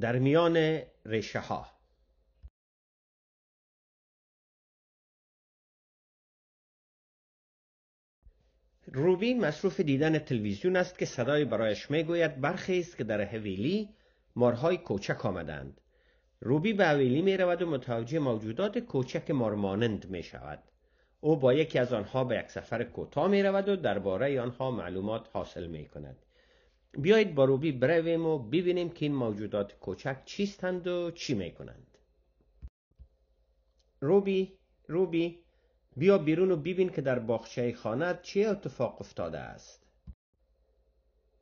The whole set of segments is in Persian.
در میان ریشه ها روبی مصروف دیدن تلویزیون است که صدای برایش میگوید برخی است که در حویلی مارهای کوچک آمدند روبی به حویلی می رود و متوجه موجودات کوچک مارمانند می شود او با یکی از آنها به یک سفر کوتاه می رود و درباره آنها معلومات حاصل می کند بیایید با روبی برویم و ببینیم که این موجودات کوچک چیستند و چی میکنند روبی روبی بیا بیرون و ببین که در باخچه خانه چه اتفاق افتاده است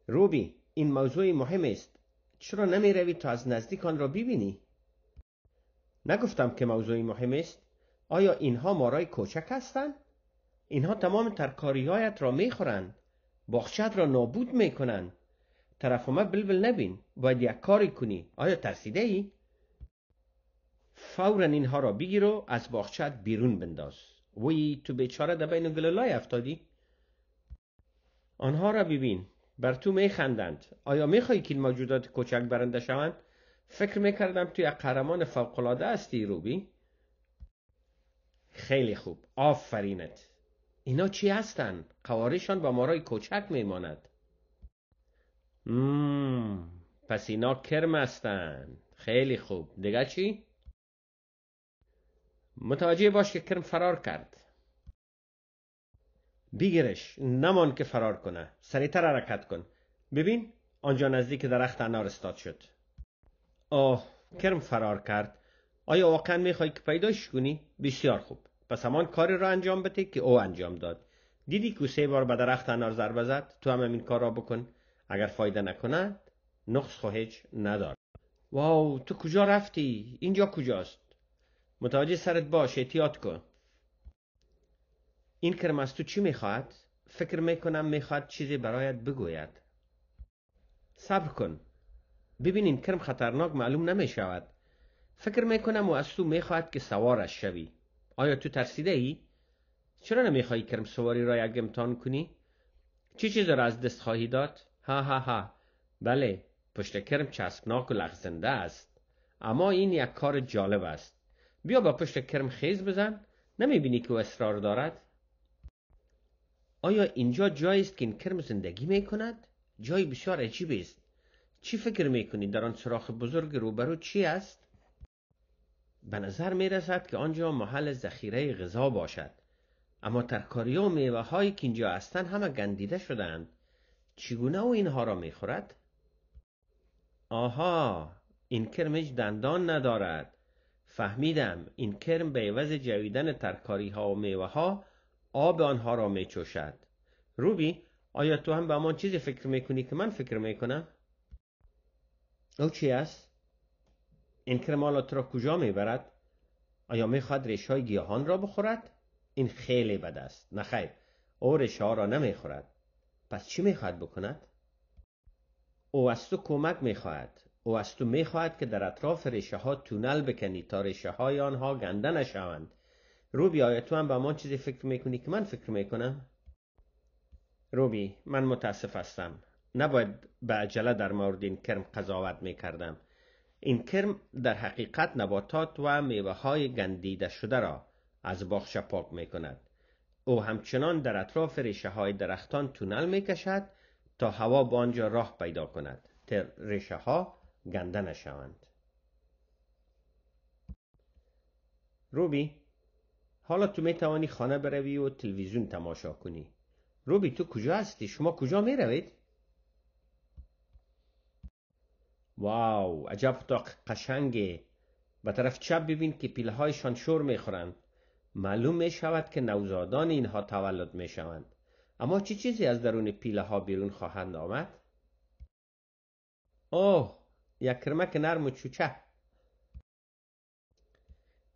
روبی این موضوع مهم است چرا نمی روی تا از نزدیک آن را ببینی نگفتم که موضوعی مهم است آیا اینها مارای کوچک هستند اینها تمام ترکاریهایت را میخورند خورند را نابود می کنند طرف ما بلبل نبین باید یک کاری کنی آیا ترسیده ای؟ فورا اینها را بگیر و از باخچهت بیرون بنداز وی تو بیچاره در بین گلالای افتادی؟ آنها را ببین بر تو میخندند آیا میخوای که این موجودات کوچک برنده شوند؟ فکر میکردم تو یک قهرمان فوقالعاده هستی روبی؟ خیلی خوب آفرینت اینا چی هستند؟ قوارشان با مارای کوچک میماند پس اینا کرم هستن خیلی خوب دیگه چی؟ متوجه باش که کرم فرار کرد بیگرش نمان که فرار کنه سریعتر حرکت کن ببین آنجا نزدیک درخت انار استاد شد آه کرم فرار کرد آیا واقعا میخوای که پیداش کنی بسیار خوب پس همان کاری را انجام بده که او انجام داد دیدی که سه بار به درخت انار ضربه زد تو هم این کار را بکن اگر فایده نکند نقص خواهج ندارد واو تو کجا رفتی اینجا کجاست متوجه سرت باش احتیاط کن این کرم از تو چی میخواد؟ فکر میکنم میخواد چیزی برایت بگوید صبر کن ببین این کرم خطرناک معلوم نمیشود فکر میکنم او از تو میخواهد که سوارش شوی آیا تو ترسیده ای؟ چرا نمیخوای کرم سواری را یک امتحان کنی؟ چی چیز را از دست خواهی داد؟ ها ها ها بله پشت کرم چسبناک و لغزنده است اما این یک کار جالب است بیا با پشت کرم خیز بزن نمی بینی که او اصرار دارد آیا اینجا جایی است که این کرم زندگی می کند؟ جایی بسیار عجیبی است چی فکر می کنی در آن سراخ بزرگ روبرو چی است؟ به نظر می رسد که آنجا محل ذخیره غذا باشد اما ترکاری و میوه هایی که اینجا هستند همه گندیده شدند چگونه او اینها را میخورد آها این هیچ دندان ندارد فهمیدم این کرم به عوض جویدن ترکاری ها و میوه ها آب آنها را میچوشد روبی آیا تو هم به امان چیزی فکر میکنی که من فکر میکنم او چی است این کرم آلات تو را کجا میبرد آیا می ریش های گیاهان را بخورد این خیلی بد است نخیر او ریشه ها را نمیخورد پس چی میخواهد بکند؟ او از تو کمک میخواهد او از تو میخواهد که در اطراف ریشه ها تونل بکنی تا ریشه های آنها گنده نشوند روبی آیا تو هم به ما چیزی فکر میکنی که من فکر میکنم؟ روبی من متاسف هستم نباید به عجله در مورد این کرم قضاوت میکردم این کرم در حقیقت نباتات و میوه های گندیده شده را از باخش پاک میکند او همچنان در اطراف ریشه های درختان تونل می کشد تا هوا به آنجا راه پیدا کند تا ریشه ها گنده نشوند روبی حالا تو می توانی خانه بروی و تلویزیون تماشا کنی روبی تو کجا هستی؟ شما کجا می روید؟ واو عجب تا قشنگه به طرف چپ ببین که پیله هایشان شور می خورند معلوم می شود که نوزادان اینها تولد می شوند اما چه چی چیزی از درون پیله ها بیرون خواهند آمد؟ اوه یک کرمک نرم و چوچه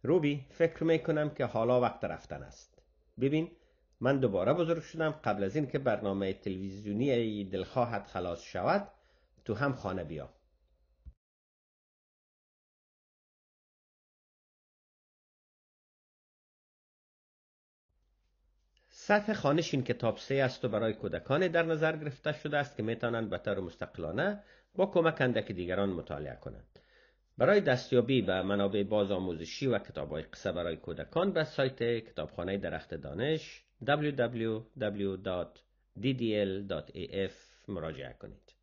روبی فکر می کنم که حالا وقت رفتن است ببین من دوباره بزرگ شدم قبل از این که برنامه تلویزیونی دلخواهت خلاص شود تو هم خانه بیا سطح خانش این کتاب سه است و برای کودکان در نظر گرفته شده است که میتوانند به طور مستقلانه با کمک اندک دیگران مطالعه کنند. برای دستیابی به منابع باز آموزشی و کتابهای قصه برای کودکان به سایت کتابخانه درخت دانش www.ddl.af مراجعه کنید.